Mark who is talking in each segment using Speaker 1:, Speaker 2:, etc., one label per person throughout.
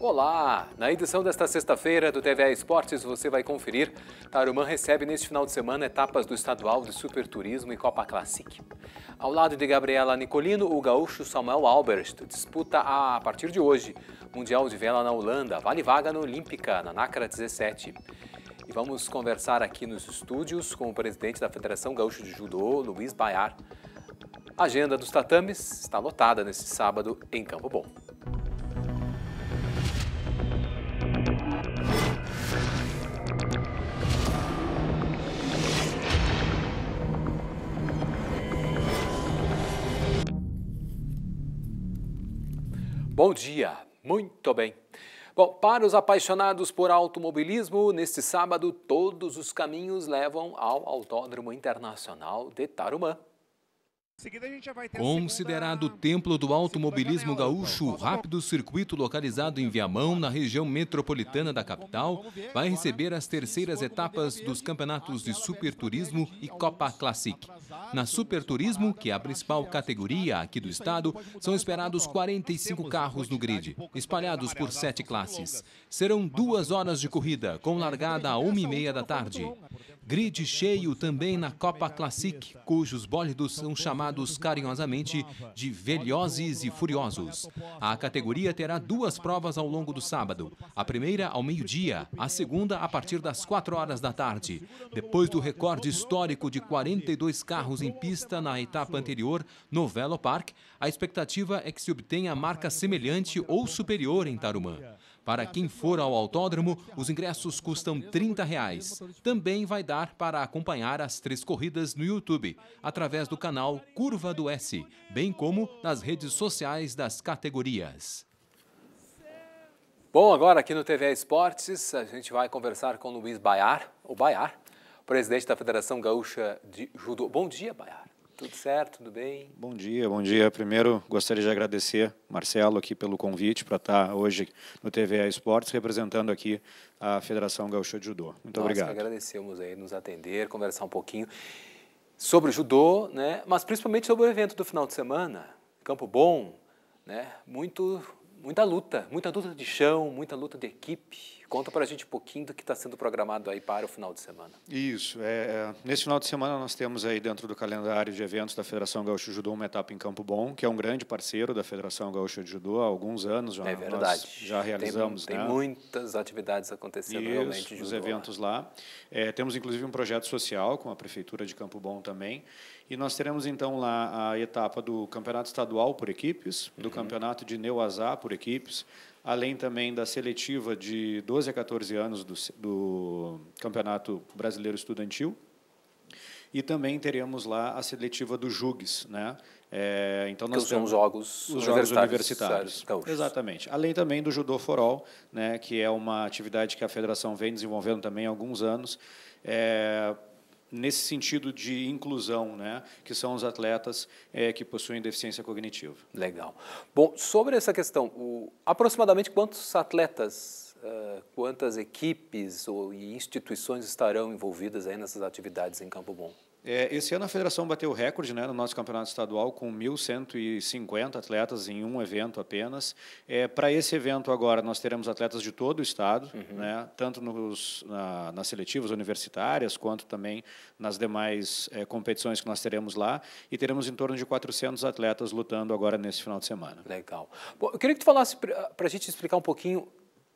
Speaker 1: Olá! Na edição desta sexta-feira do TVA Esportes, você vai conferir. Tarumã recebe neste final de semana etapas do Estadual de Superturismo e Copa Classic. Ao lado de Gabriela Nicolino, o gaúcho Samuel Albert disputa, a, a partir de hoje, Mundial de Vela na Holanda, vale vaga na Olímpica, na Nácara 17. E vamos conversar aqui nos estúdios com o presidente da Federação Gaúcha de Judô, Luiz Baiar. A agenda dos tatames está lotada neste sábado em Campo Bom. Bom dia, muito bem. Bom, para os apaixonados por automobilismo, neste sábado todos os caminhos levam ao Autódromo Internacional de Tarumã. Considerado o templo do automobilismo gaúcho, o rápido circuito localizado em Viamão, na região metropolitana da capital, vai receber as terceiras etapas dos campeonatos de Superturismo e Copa Classic. Na Superturismo, que é a principal categoria aqui do estado, são esperados 45 carros no grid, espalhados por sete classes. Serão duas horas de assim, corrida, com é, largada a uma e meia da tarde. Grid cheio também na Copa Classic, cujos bólidos são chamados carinhosamente de velhoses e furiosos. A categoria terá duas provas ao longo do sábado. A primeira ao meio-dia, a segunda a partir das 4 horas da tarde. Depois do recorde histórico de 42 carros em pista na etapa anterior, no Velo Park, a expectativa é que se obtenha marca semelhante ou superior em Tarumã. Para quem for ao autódromo, os ingressos custam R$ 30. Reais. Também vai dar para acompanhar as três corridas no YouTube, através do canal Curva do S, bem como nas redes sociais das categorias. Bom, agora aqui no TV Esportes, a gente vai conversar com Luiz Baiar, o Baiar, presidente da Federação Gaúcha de Judo. Bom dia, Baiar. Tudo certo, tudo bem?
Speaker 2: Bom dia, bom dia. Primeiro, gostaria de agradecer, Marcelo, aqui pelo convite para estar tá hoje no TVA Esportes, representando aqui a Federação Gaúcha de Judô. Muito Nossa, obrigado.
Speaker 1: agradecemos aí nos atender, conversar um pouquinho sobre o judô, né? mas principalmente sobre o evento do final de semana, Campo Bom, né? Muito, muita luta, muita luta de chão, muita luta de equipe, Conta para a gente um pouquinho do que está sendo programado aí para o final de semana.
Speaker 2: Isso. É, é, nesse final de semana nós temos aí dentro do calendário de eventos da Federação Gaúcha de Judô uma etapa em Campo Bom, que é um grande parceiro da Federação Gaúcha de Judô há alguns anos já. É verdade. já realizamos. Tem, tem né? muitas atividades acontecendo Isso, realmente. Judô, os né? eventos lá. É, temos inclusive um projeto social com a prefeitura de Campo Bom também. E nós teremos então lá a etapa do campeonato estadual por equipes, do uhum. campeonato de Neuazá por equipes, além também da seletiva de 12 a 14 anos do, do Campeonato Brasileiro Estudantil. E também teremos lá a seletiva do Jugues, né? É, então nós que são os jogos os jogos universitários, universitários. exatamente além também do judô forol né que é uma atividade que a federação vem desenvolvendo também há alguns anos é, nesse sentido de inclusão, né, que são os atletas é, que possuem deficiência cognitiva. Legal. Bom, sobre essa questão, o, aproximadamente
Speaker 1: quantos atletas, uh, quantas equipes ou instituições estarão envolvidas aí nessas atividades em Campo Bom?
Speaker 2: É, esse ano a federação bateu o recorde né, no nosso campeonato estadual com 1.150 atletas em um evento apenas. É, Para esse evento agora nós teremos atletas de todo o estado, uhum. né, tanto nos, na, nas seletivas universitárias quanto também nas demais é, competições que nós teremos lá. E teremos em torno de 400 atletas lutando agora nesse final de semana. Legal. Bom, eu queria que tu falasse para a gente explicar
Speaker 1: um pouquinho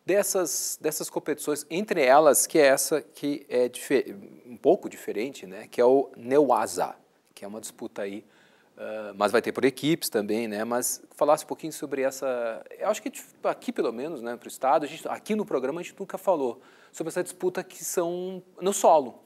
Speaker 1: dessas, dessas competições, entre elas que é essa que é um pouco diferente, né, que é o Neuasa, que é uma disputa aí, uh, mas vai ter por equipes também, né, mas falasse um pouquinho sobre essa, eu acho que tipo, aqui pelo menos, né, para o Estado, a gente, aqui no programa a gente nunca falou sobre essa disputa que são no solo,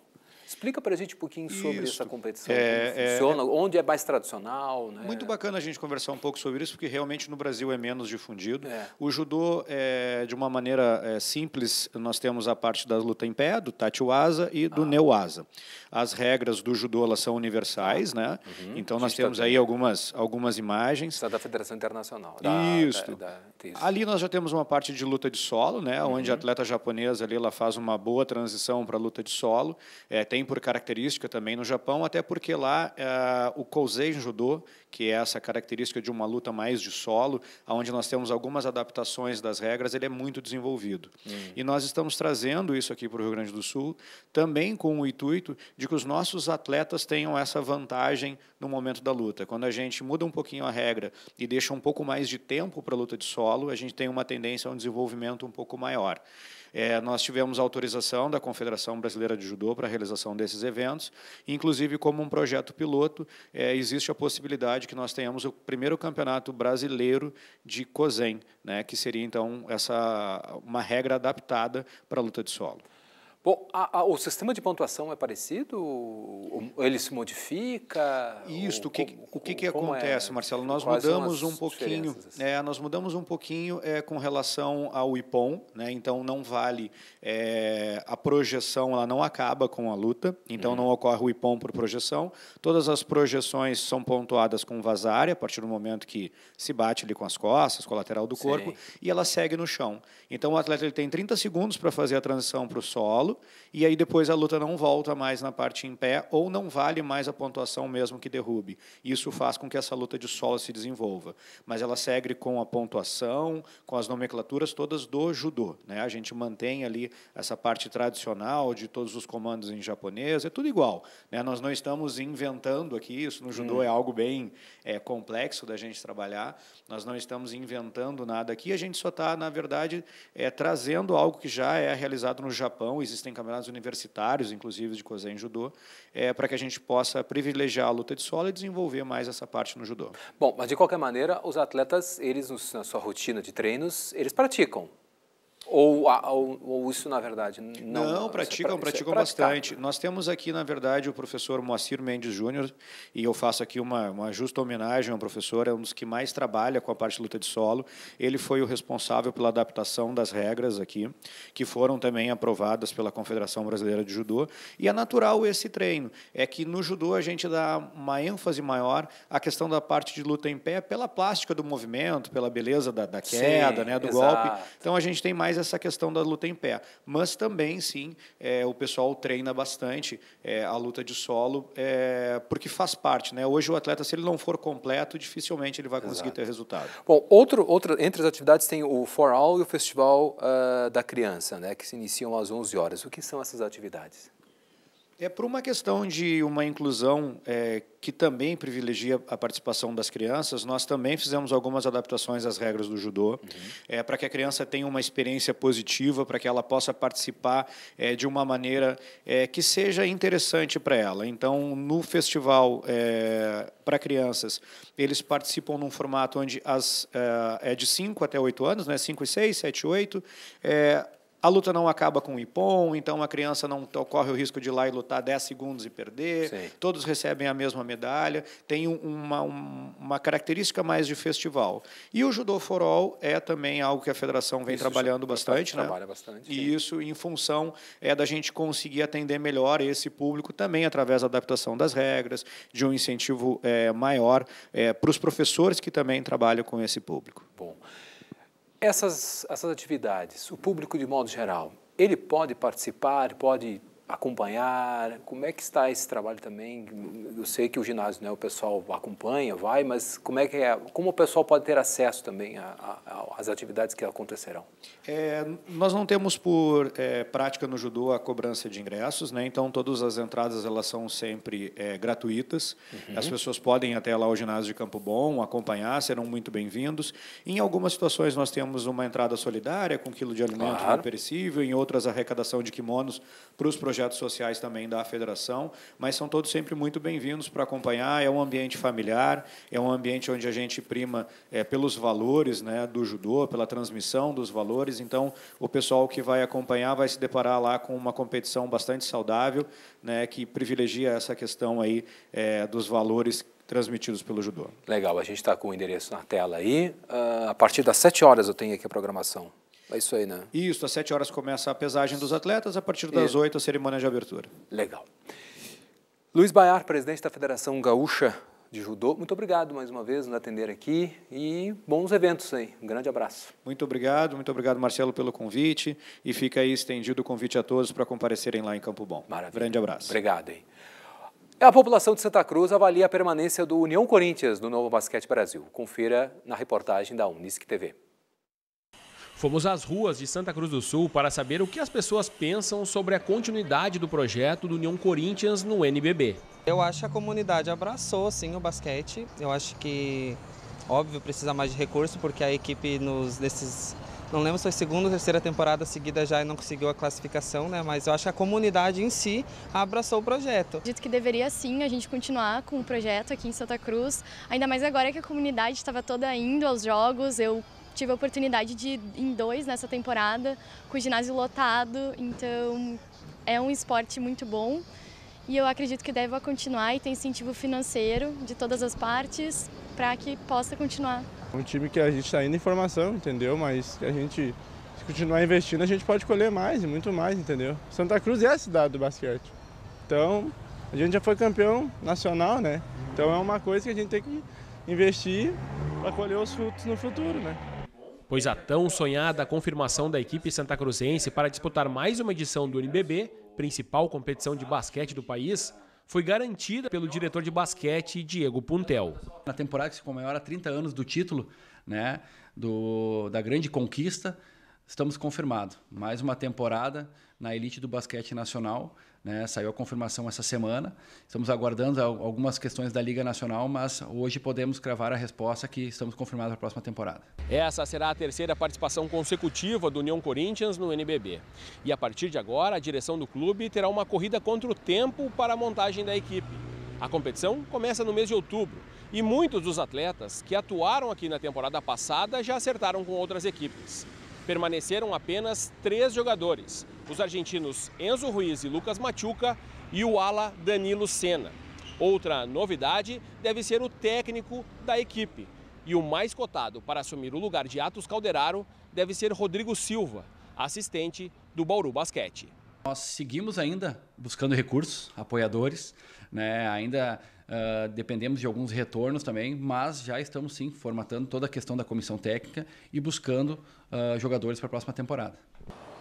Speaker 1: Explica para a gente um pouquinho sobre isso. essa competição, é, como é. funciona, é, onde é mais tradicional.
Speaker 2: Né? Muito bacana a gente conversar um pouco sobre isso, porque realmente no Brasil é menos difundido. É. O judô, é, de uma maneira é, simples, nós temos a parte da luta em pé, do tatiwaza e do ah. As regras do judô elas são universais, ah. né? Uhum. Então nós temos tá aí algumas, algumas imagens. Está da Federação Internacional. Da, isso. Da, da, isso. Ali nós já temos uma parte de luta de solo, né? Uhum. Onde a atleta japonesa ali ela faz uma boa transição para luta de solo. É, tem tem por característica também no Japão, até porque lá é, o kosei Judo, que é essa característica de uma luta mais de solo, onde nós temos algumas adaptações das regras, ele é muito desenvolvido. Uhum. E nós estamos trazendo isso aqui para o Rio Grande do Sul, também com o intuito de que os nossos atletas tenham essa vantagem no momento da luta. Quando a gente muda um pouquinho a regra e deixa um pouco mais de tempo para a luta de solo, a gente tem uma tendência a um desenvolvimento um pouco maior. É, nós tivemos autorização da Confederação Brasileira de Judô para a realização desses eventos, inclusive como um projeto piloto, é, existe a possibilidade que nós tenhamos o primeiro campeonato brasileiro de COSEN, né, que seria então essa uma regra adaptada para a luta de solo. Bom, a, a, o sistema de
Speaker 1: pontuação é parecido? ele se modifica? Isto, o que, o que, que é? acontece, é? Marcelo?
Speaker 2: Nós mudamos um pouquinho, assim? é, nós mudamos um pouquinho é, com relação ao IPOM, né? então não vale é, a projeção, ela não acaba com a luta, então hum. não uhum. ocorre o IPOM por projeção. Todas as projeções são pontuadas com vazária, a partir do momento que se bate ali com as costas, com a lateral do corpo, Sim. e ela segue no chão. Então o atleta ele tem 30 segundos para fazer a transição para o solo, e aí depois a luta não volta mais na parte em pé ou não vale mais a pontuação mesmo que derrube. Isso faz com que essa luta de solo se desenvolva, mas ela segue com a pontuação, com as nomenclaturas todas do judô, né? A gente mantém ali essa parte tradicional de todos os comandos em japonês, é tudo igual, né? Nós não estamos inventando aqui, isso no judô hum. é algo bem é, complexo da gente trabalhar, nós não estamos inventando nada aqui, a gente só está, na verdade, é, trazendo algo que já é realizado no Japão, existem existem campeonatos universitários, inclusive de Kozen em judô, é, para que a gente possa privilegiar a luta de solo e desenvolver mais essa parte no judô. Bom, mas de qualquer maneira, os atletas, eles na sua rotina de treinos, eles praticam
Speaker 1: ou, ou, ou, isso, na verdade, não... Não, é praticam, é praticam bastante.
Speaker 2: Né? Nós temos aqui, na verdade, o professor Moacir Mendes Júnior, e eu faço aqui uma, uma justa homenagem ao professor, é um dos que mais trabalha com a parte de luta de solo. Ele foi o responsável pela adaptação das regras aqui, que foram também aprovadas pela Confederação Brasileira de Judô. E é natural esse treino. É que no judô a gente dá uma ênfase maior à questão da parte de luta em pé pela plástica do movimento, pela beleza da, da queda, Sim, né, do exato. golpe. Então a gente tem mais mais essa questão da luta em pé. Mas também, sim, é, o pessoal treina bastante é, a luta de solo, é, porque faz parte. Né? Hoje o atleta, se ele não for completo, dificilmente ele vai conseguir Exato. ter resultado.
Speaker 1: Bom, outro, outra, entre as atividades tem o For All e o Festival uh, da Criança, né, que se iniciam às 11 horas. O que são essas atividades?
Speaker 2: É por uma questão de uma inclusão é, que também privilegia a participação das crianças. Nós também fizemos algumas adaptações às regras do judô, uhum. é, para que a criança tenha uma experiência positiva, para que ela possa participar é, de uma maneira é, que seja interessante para ela. Então, no festival é, para crianças, eles participam num formato onde as, é, é de 5 até 8 anos, né, 5 e 6, 7 e 8, a luta não acaba com o IPOM, então a criança não corre o risco de ir lá e lutar 10 segundos e perder. Sim. Todos recebem a mesma medalha. Tem uma, uma característica mais de festival. E o judô forol é também algo que a federação vem isso trabalhando bastante. Trabalha né? Trabalha bastante. E sim. isso em função é da gente conseguir atender melhor esse público também através da adaptação das regras, de um incentivo é, maior é, para os professores que também trabalham com esse público.
Speaker 1: Bom. Essas, essas atividades, o público de modo geral, ele pode participar, pode acompanhar? Como é que está esse trabalho também? Eu sei que o ginásio, né, o pessoal acompanha, vai, mas como é que é, como o pessoal pode ter acesso também às atividades que acontecerão?
Speaker 2: É, nós não temos por é, prática no judô a cobrança de ingressos, né? Então todas as entradas elas são sempre é, gratuitas. Uhum. As pessoas podem até lá ao ginásio de Campo Bom acompanhar, serão muito bem-vindos. Em algumas situações nós temos uma entrada solidária com um quilo de alimento claro. perecível, em outras arrecadação de kimonos para os projetos projetos sociais também da federação, mas são todos sempre muito bem-vindos para acompanhar. É um ambiente familiar, é um ambiente onde a gente prima é, pelos valores né, do judô, pela transmissão dos valores. Então, o pessoal que vai acompanhar vai se deparar lá com uma competição bastante saudável, né, que privilegia essa questão aí é, dos valores transmitidos pelo judô.
Speaker 1: Legal, a gente está com o endereço na tela aí.
Speaker 2: Uh, a partir das 7 horas eu tenho aqui a programação. É isso aí, né? Isso, às 7 horas começa a pesagem dos atletas, a partir das e... É. 8 a cerimônia de abertura.
Speaker 1: Legal. Luiz Baiar, presidente da Federação Gaúcha de Judô, muito obrigado
Speaker 2: mais uma vez por nos atender aqui e bons eventos aí. Um grande abraço. Muito obrigado, muito obrigado, Marcelo, pelo convite e fica aí estendido o convite a todos para comparecerem lá em Campo Bom. Maravilha. Grande abraço. Obrigado, hein? A população de Santa Cruz avalia a permanência do União Corinthians no
Speaker 1: Novo Basquete Brasil. Confira na reportagem da Unisc TV.
Speaker 3: Fomos às ruas de Santa Cruz do Sul para saber o que as pessoas pensam sobre a continuidade do projeto do União Corinthians no NBB. Eu acho que a comunidade abraçou sim o basquete. Eu acho que, óbvio, precisa mais de recurso, porque a equipe nos, nesses. Não lembro se foi segunda ou terceira temporada seguida já e não conseguiu a classificação, né? Mas eu acho que a comunidade em si abraçou o projeto. Dito que deveria sim a gente continuar com o projeto aqui em Santa Cruz, ainda mais agora que a comunidade estava toda indo aos jogos. Eu tive a oportunidade de ir em dois nessa temporada, com o ginásio lotado, então é um esporte muito bom e eu acredito que deva continuar e tem incentivo financeiro de todas as partes para que possa continuar.
Speaker 2: É um time que a gente está indo em formação, entendeu? Mas a gente se continuar investindo, a gente pode colher mais e muito mais, entendeu? Santa Cruz é a cidade do basquete. Então, a gente já foi campeão nacional, né? Então é uma coisa que a gente tem que investir para colher os frutos no futuro, né?
Speaker 3: pois a tão sonhada confirmação da equipe santa cruzense para disputar mais uma edição do NBB, principal competição de basquete do país, foi garantida pelo diretor de basquete Diego Puntel. Na temporada que se comemora 30 anos do título, né, do, da grande conquista, estamos confirmados. Mais uma temporada na elite do basquete nacional. Né? Saiu a confirmação essa semana. Estamos aguardando algumas questões da Liga Nacional, mas hoje podemos cravar a resposta que estamos confirmados para a próxima temporada. Essa será a terceira participação consecutiva do União Corinthians no NBB. E a partir de agora, a direção do clube terá uma corrida contra o tempo para a montagem da equipe. A competição começa no mês de outubro e muitos dos atletas que atuaram aqui na temporada passada já acertaram com outras equipes permaneceram apenas três jogadores: os argentinos Enzo Ruiz e Lucas Machuca e o ala Danilo Senna. Outra novidade deve ser o técnico da equipe. E o mais cotado para assumir o lugar de Atos Calderaro deve ser Rodrigo Silva, assistente do Bauru Basquete. Nós seguimos ainda buscando recursos, apoiadores, né? ainda ah, dependemos de alguns retornos também, mas já estamos sim formatando toda a questão da comissão técnica e buscando uh, jogadores para a próxima temporada.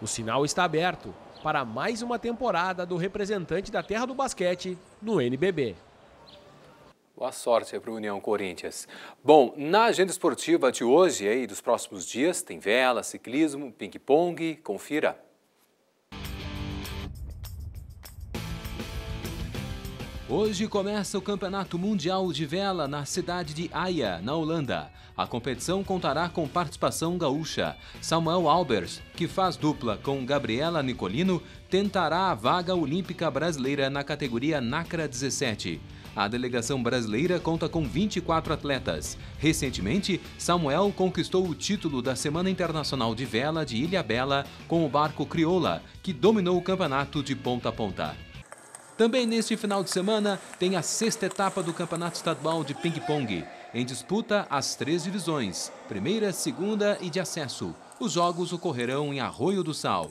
Speaker 3: O sinal está aberto para mais uma temporada do representante da terra do basquete no NBB.
Speaker 1: Boa sorte para o União Corinthians. Bom, na agenda esportiva de hoje e dos próximos dias tem vela, ciclismo, ping-pong, confira. Hoje começa o Campeonato Mundial de Vela na cidade de Haia, na Holanda. A competição contará com participação gaúcha. Samuel Albers, que faz dupla com Gabriela Nicolino, tentará a vaga olímpica brasileira na categoria Nacra 17. A delegação brasileira conta com 24 atletas. Recentemente, Samuel conquistou o título da Semana Internacional de Vela de Ilha Bela com o barco Crioula, que dominou o campeonato de ponta a ponta. Também neste final de semana tem a sexta etapa do Campeonato Estadual de Ping Pong. Em disputa, as três divisões, primeira, segunda e de acesso. Os jogos ocorrerão em Arroio do Sal.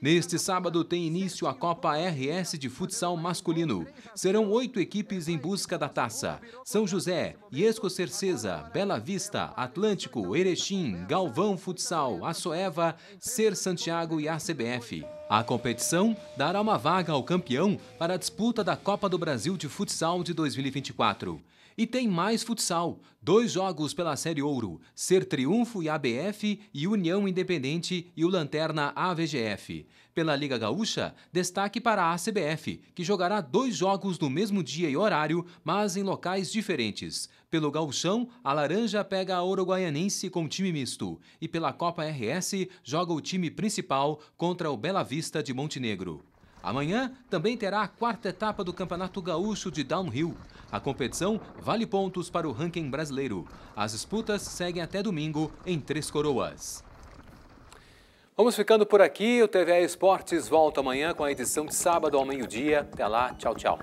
Speaker 1: Neste sábado tem início a Copa RS de futsal masculino. Serão oito equipes em busca da taça. São José, Iesco Cercesa, Bela Vista, Atlântico, Erechim, Galvão Futsal, Açoeva, Ser Santiago e ACBF. A competição dará uma vaga ao campeão para a disputa da Copa do Brasil de Futsal de 2024. E tem mais futsal: dois jogos pela Série Ouro, Ser Triunfo e ABF e União Independente e o Lanterna AVGF. Pela Liga Gaúcha, destaque para a CBF, que jogará dois jogos no mesmo dia e horário, mas em locais diferentes. Pelo Gauchão, a Laranja pega a Uruguaianense com time misto. E pela Copa RS, joga o time principal contra o Bela Vista de Montenegro. Amanhã também terá a quarta etapa do Campeonato Gaúcho de Downhill. A competição vale pontos para o ranking brasileiro. As disputas seguem até domingo em Três Coroas. Vamos ficando por aqui. O TV Esportes volta amanhã com a edição de sábado ao meio-dia. Até lá, tchau, tchau.